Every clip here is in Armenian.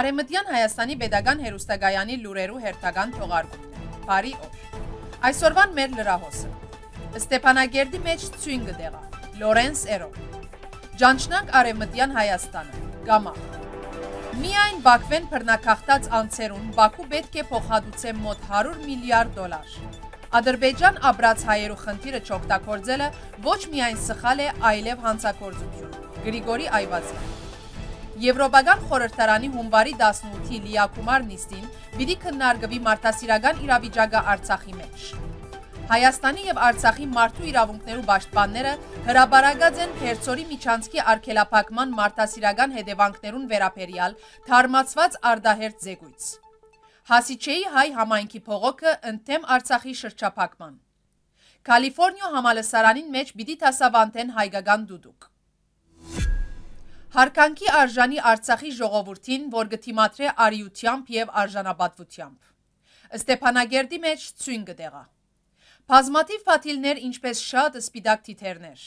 Արեմտյան Հայաստանի Պետական Հերուստագայանի լուրերու հերթական թողարկումն է։ Բարի օր։ Այսօրվան մեր լրահոսը։ Ստեփանագերդի մեջ ցույն կդեղա։ Լորենս Էրո։ Ճանչնանք Արեմտյան Հայաստանը։ Գամա։ Միայն Բաքվեն բռնակախտած անցերուն Բաքու պետք է փոխհատուցե մոտ 100 միլիարդ դոլար։ Ադրբեջան աբրած հայերու խնդիրը չօգտագործելը ոչ միայն սխալ է, այլև հանցակործություն։ Գրիգորի Այվազյան Եվրոպական խորհրդարանի հունվարի 18-ի լիակումար նիստին պիտի քննարկվի մարդասիրական իրավիճակը Արցախի մեջ։ Հայաստանի եւ Արցախի մարդու իրավունքներու պաշտպանները հրաբարագած են Թերցորի միջանցքի արգելափակման մարդասիրական հետևանքներուն վերաբերյալ թարմացված արդահերտ զեկույց։ Հասիչեի հայ համայնքի փողոքը ընդեմ Արցախի շրջափակման։ Կալիֆոռնիա համալսարանին մեջ պիտի տասավանդեն հայկական դուդուկ։ Հարկանքի արժանի Արցախի ժողովրդին, որ գթիմատրե արիությամբ եւ արժանապատվությամբ։ Ստեփանագերդի մեջ ցույն գդեղա։ Բազմատիվ պատիլներ ինչպես շատ սպիտակ թիթերներ։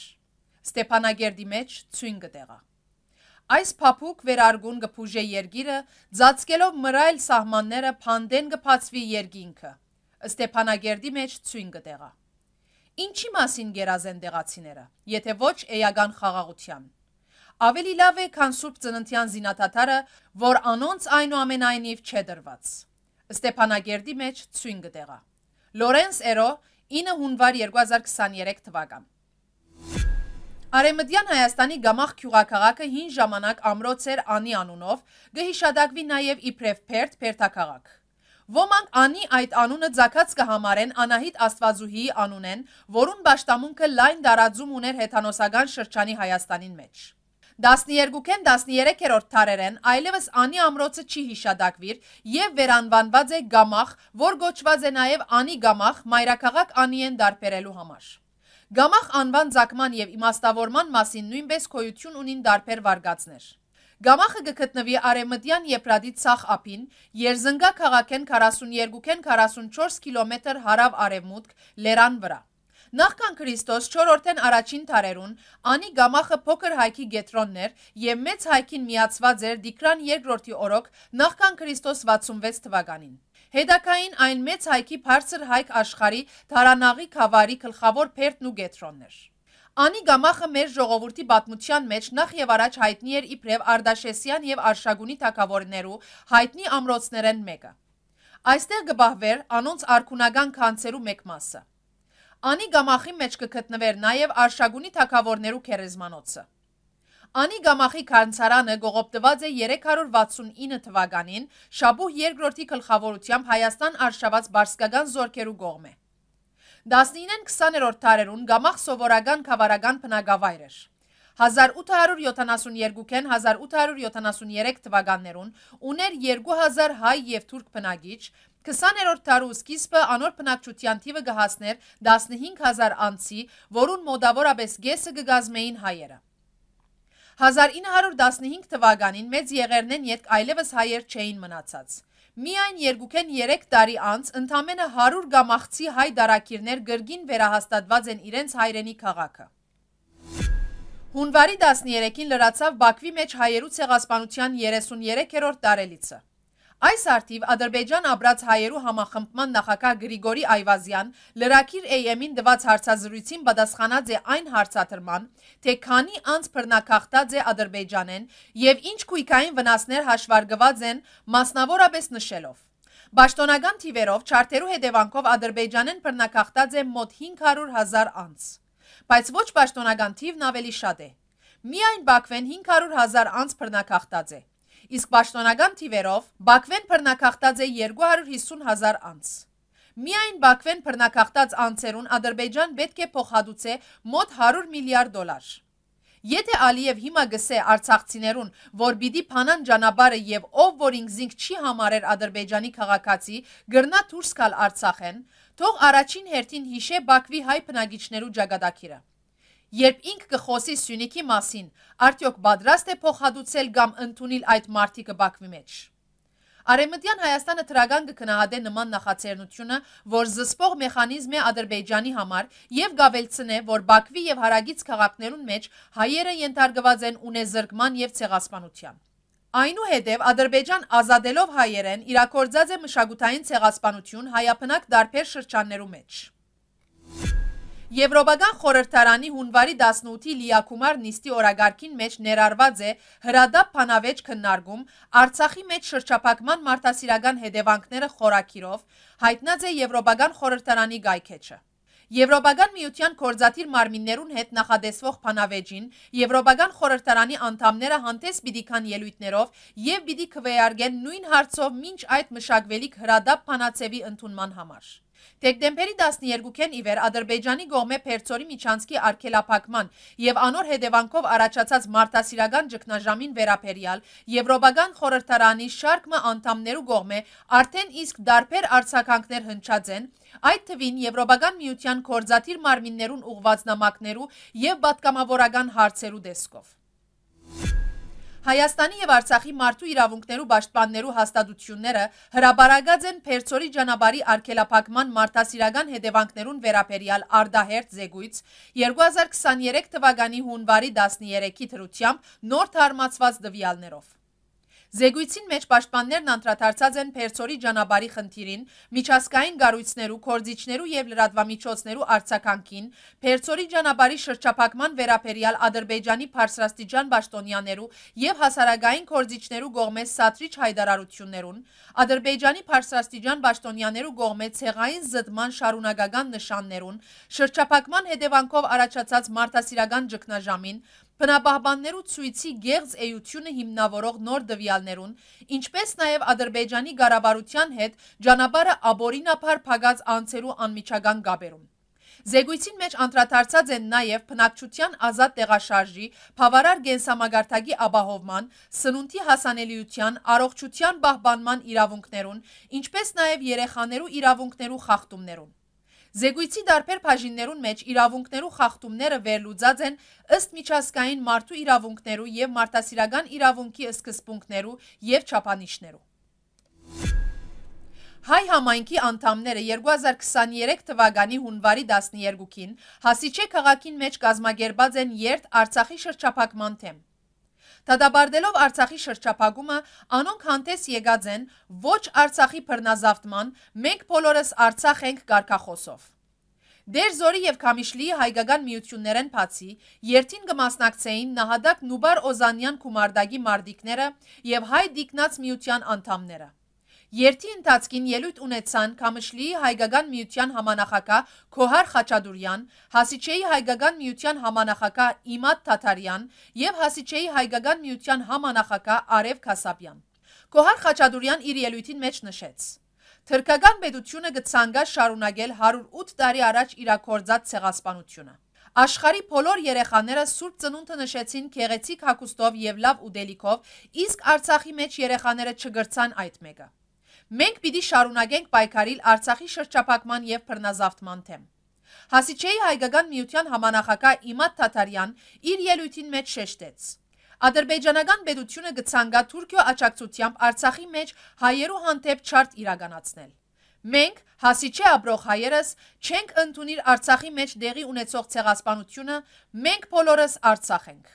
Ստեփանագերդի մեջ ցույն գդեղա։ Այս փափուկ վերարգուն գփուժե երգիրը ծածկելով մռայլ սահմանները փանդեն գփածվի երգինքը։ Ստեփանագերդի մեջ ցույն գտեղա։ Ինչի մասին գերազեն դեղացիները, եթե ոչ էական խաղաղության ավելի լավ է, քան Սուրբ Ծննդյան զինաթաթարը, որ անոնց այնուամենայնիվ չէ դրված։ Ստեփանագերդի մեջ ցույն գտեղա։ Լորենս Էրո 9 հունվար 2023 թվական։ Արեմդյան Հայաստանի գամախ քյուղակաղակը հին ժամանակ ամրոց էր անի անունով, գհիշադակվի նաև իբրև Փերտ Փերտակաղակ։ Ոմանք անի այդ անունը ցակած կհամարեն Անահիտ Աստվածուհիի անունեն, որուն ճշտամունքը լայն դարաձում ուներ հեթանոսական շրջանի Հայաստանին մեջ։ 12-են 13-րդ թարերեն այլևս անի ամրոցը չի հիշադակվիր և վերանվանված է գամախ, որ գոչված է նաև անի գամախ մայրակաղակ անի են դարպերելու համար։ Գամախ անվան ձակման և իմաստավորման մասին նույնպես կոյություն ունին դարպեր վարգացներ։ Գամախը գկտնվի արեմտյան եպրադի ծախ ապին, երզնգա կաղաքեն 42-քեն 44 կիլոմետր հարավ արևմուտք լերան վրա։ Նախքան Քրիստոս 4-րդեն առաջին թարերուն անի գամախը փոքր հայքի գետրոններ եւ մեծ հայքին միացված էր Դիկրան 2-րդի օրոք նախքան Քրիստոս 66 թվականին։ Հետակային այն մեծ հայքի բարձր հայք աշխարի Թարանաղի խավարի գլխավոր Փերտն ու գետրոններ։ Անի գամախը մեր ժողովրդի պատմության մեջ նախ եւ առաջ հայտնի էր իբրև Արդաշեսյան եւ Արշագունի թակավորներու հայտնի ամրոցներեն մեկը։ Այստեղ գբահվեր անոնց արքունական քանցերու մեկ մասը։ Անի գամախի մեջ կգտնվեր նաև արշագունի թակավորներու կերեզմանոցը։ Անի գամախի կարնցարանը գողոպտված է 369 թվականին շաբուհ երկրորդի կլխավորությամբ Հայաստան արշաված բարսկագան զորքերու գողմ է։ 19-20-րդ տարերուն գամախ սովորական կավարական պնագավայր էր։ 1872-ն 1873 թվականներուն ուներ 2000 հայ և թուրկ պնագիչ, 20-րդ դարու սկիզբը անոր բնակչության թիվը կհասներ 15000 անձի, որուն մոտավորապես գեսը կգազմեին հայերը։ 1915 թվականին մեծ եղերնեն երկ այլևս հայեր չէին մնացած։ Միայն երկուքեն 3 տարի անց ընդամենը 100 գամախցի հայ դարակիրներ գրգին վերահաստատված են իրենց հայրենի քաղաքը։ Հունվարի 13-ին լրացավ Բաքվի մեջ հայերու ցեղասպանության 33-րդ տարելիցը։ Այս արդիվ ադրբեջան աբրած հայերու համախմբման նախակա գրիգորի այվազյան լրակիր էյեմին դված հարցազրույցին բադասխանած է այն հարցատրման, թե քանի անց պրնակաղտած է ադրբեջանեն և ինչ կույքային վնասներ հաշվարգված են մասնավորապես նշելով։ Բաշտոնական թիվերով չարտերու հետևանքով ադրբեջանեն պրնակաղտած է մոտ 500 հազար անց, բայց ոչ բաշտոնական թիվն ավելի շատ է։ Միայն Բաքվեն 500 հազար անց պրնակաղտած է իսկ պաշտոնական թիվերով Բաքվեն բռնակախտած է 250.000 անց։ Միայն Բաքվեն բռնակախտած անձերուն Ադրբեջան պետք է փոխհատուցե մոտ 100 միլիարդ դոլար։ Եթե Ալիև հիմա գսե Արցախցիներուն, որ պիտի փանան ճանապարհը եւ ով որ ինքզինք չի համարեր Ադրբեջանի քաղաքացի, գրնա դուրս գալ Արցախեն, թող առաջին հերթին հիշե Բաքվի հայ բնագիչներու ճակատագիրը։ Երբ ինք կխոսի Սյունիքի մասին, արդյոք պատրաստ է փոխհատուցել կամ ընդունել այդ մարտիկը Բաքվի մեջ։ Արեմտյան Հայաստանը թրագան կգնահատե նման նախաձեռնությունը, որ զսպող մեխանիզմ է Ադրբեջանի համար եւ գավելցնե, որ Բաքվի եւ հարագից քաղաքներուն մեջ հայերը ենթարկված են ունեզրկման եւ ցեղասպանության։ Այնուհետև Ադրբեջան ազատելով հայերեն իրակորձած է մշակութային ցեղասպանություն հայապնակ դարբեր շրջաններու մեջ։ Եվրոպական խորհրդարանի հունվարի 18-ի լիակումար նիստի օրագարկին մեջ ներառված է հրադապ փանավեճ քննարկում Արցախի մեջ շրջափակման մարդասիրական հետևանքները խորակիրով հայտնած է Եվրոպական խորհրդարանի գայքեչը։ Եվրոպական միության կորզաթիր մարմիններուն հետ նախադեսվող փանավեճին Եվրոպական խորհրդարանի անդամները հանդես պիտի քան ելույթներով եւ պիտի քվեարկեն նույն հարցով ոչ այդ մշակվելիք հրադապ փանացեվի ընդունման համար։ Դեկտեմբերի 12-ին ի վեր Ադրբեջանի գողմե Փերծորի միջանցքի արգելափակման եւ անոր հետևանքով առաջացած մարտահրավերական ճգնաժամին վերաբերյալ Եվրոպական խորհրդարանի շարքը անդամներու գողմե արդեն իսկ դարբեր արձագանքներ հնչած են Այդ թվին Եվրոպական միության կորզաթիր մարմիններուն ուղված նամակներու եւ պատգամավորական հարցերու դեսքով Հայաստանի եւ Արցախի մարդու իրավունքներու պաշտպաններու հաստատությունները հրաբարագած են Փերծորի ճանապարհի արգելափակման մարդասիրական հետևանքներուն վերաբերյալ արդահերտ զեկույց 2023 թվականի հունվարի 13-ի թրությամբ նոր թարմացված դվյալներով Զեկույցին մեջ պաշտպաններն անդրադարձած են Փերծորի ճանապարհի խնդիրին, միջազգային գառույցներու, կորձիչներու եւ լրատվամիջոցներու արձականքին, Փերծորի ճանապարհի շրջափակման վերաբերյալ Ադրբեջանի բարձրաստիճան պաշտոնյաներու եւ հասարակային կորձիչներու գողմես սատրիչ հայտարարություններուն, Ադրբեջանի բարձրաստիճան պաշտոնյաներու գողմես ցեղային զդման շարունակական նշաններուն, շրջափակման հետևանքով առաջացած մարդասիրական ճգնաժամին, Բնապահպաններու ցույցի գեղձ էությունը հիմնավորող նոր դվյալներուն, ինչպես նաև Ադրբեջանի ղարավարության հետ ճանապարհը աբորինապար փակած անցերու անմիջական գաբերում։ Զեկույցին մեջ անդրադարձած են նաև փնակչության ազատ տեղաշարժի, բավարար գենսամագարտակի ապահովման, սնունդի հասանելիության, առողջության պահպանման իրավունքներուն, ինչպես նաև երեխաներու իրավունքներու խախտումներուն։ Զեկույցի դարբեր բաժիններուն մեջ իրավունքներու խախտումները վերլուծած են ըստ միջազգային մարդու իրավունքներու եւ մարդասիրական իրավունքի սկզբունքներու եւ չափանիշներու։ Հայ համայնքի անդամները 2023 թվականի հունվարի 12-ին հասիչե քաղաքին մեջ կազմակերպած են երթ Արցախի շրջափակման թեմա։ Դադաբարդելով Արցախի շրջափակումը, անոնք հանդես եկած են ոչ Արցախի բռնազավթման, մենք բոլորս Արցախ ենք կարկախոսով։ Դերձորի եւ Քամիշլիի հայկական միություններեն բացի երթին կմասնակցեին նահատակ Նուբար Օզանյան Կումարդագի մարդիկները եւ հայ դիկնած միության անդամները։ Երթի ընթացքին ելույթ ունեցան Կամշլիի հայգական միության համանախակա Քոհար Խաչադուրյան, Հասիչեի հայգական միության համանախակա Իմատ Թաթարյան եւ Հասիչեի հայգական միության համանախակա Արև Քասապյան։ Քոհար Խաչադուրյան իր ելույթին մեջ նշեց. Թրկական պետությունը կցանգա շարունակել 108 տարի առաջ իրակորձած ցեղասպանությունը։ Աշխարի բոլոր երեխաները Սուրբ Ծնունդը նշեցին քեղեցիկ հագուստով եւ լավ ուդելիքով, իսկ Արցախի մեջ երեխաները չգրցան այդ մեկը։ Մենք պիտի շարունակենք պայքարիլ Արցախի շրջափակման եւ բռնազավթման թեմ։ Հասիչեի հայկական միության համանախագահ Իմադ Թաթարյան իր ելույթին մեջ շեշտեց. Ադրբեջանական պետությունը գցանգա Թուրքիո աճակցությամբ Արցախի մեջ հայերու հանդեպ չարտ իրականացնել։ Մենք հասիչե ապրող հայերս չենք ընդունիր Արցախի մեջ դեղի ունեցող ցեղասպանությունը, մենք բոլորս Արցախ ենք։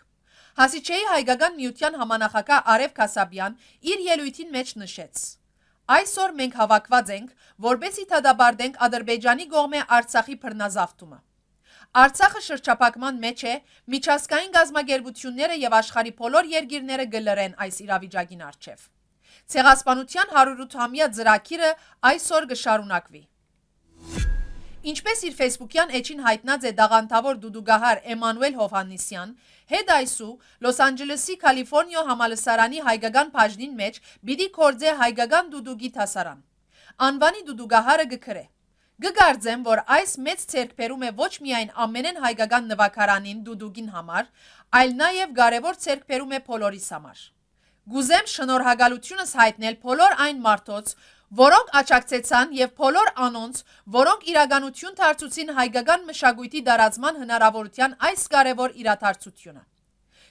Հասիչեի հայկական միության համանախագահ Արև Կասաբյան իր ելույթին մեջ նշեց. Այսօր մենք հավաքված ենք, որբեսի թադաբարդենք Ադրբեջանի գողմե Արցախի բռնազավթումը։ Արցախը շրջափակման մեջ է, միջազգային գազագերբությունները եւ աշխարի բոլոր երկիրները գլրեն այս իրավիճակին արչեվ։ Ցեղասպանության 108-ամյա ծրագիրը այսօր կշարունակվի։ Ինչպես իր Facebook-յան էջին հայտնած է դաղանթավոր դուդուգահար Էմանուել Հովհաննիսյան, հետ այսու Լոս Անջելեսի Կալիֆոռնիա համալսարանի հայկական բաժնին մեջ՝ բիդի կորձե հայկական դուդուգի դասարան։ Անվանի դուդուգահարը գկրե Գգարձեմ, որ այս մեծ ցերկբերում է ոչ միայն ամենեն հայկական նվակարանին դուդուգին համար, այլ նաև կարևոր ցերկբերում է բոլորիս համար։ Գուզեմ շնորհակալությունս հայտնել բոլոր այն մարդոց, որոնք աճակցեցան եւ փոլոր անոնց, որոնք իրականություն դարձուցին հայկական մշակույթի դարածման հնարավորության այս կարևոր իրաթարցությունը։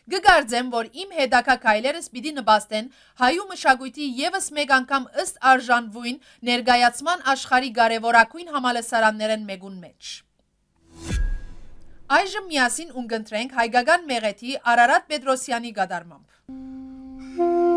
Գգարձեմ, որ իմ հետակա քայլերս պիտի նպաստեն հայու մշակույթի եւս մեկ անգամ ըստ արժանվույն ներգայացման աշխարի կարևորագույն համալսարաններն մեկուն մեջ։ Այժմ միասին ունգընտրենք հայկական մեղեթի Արարատ Պետրոսյանի գադարմամբ։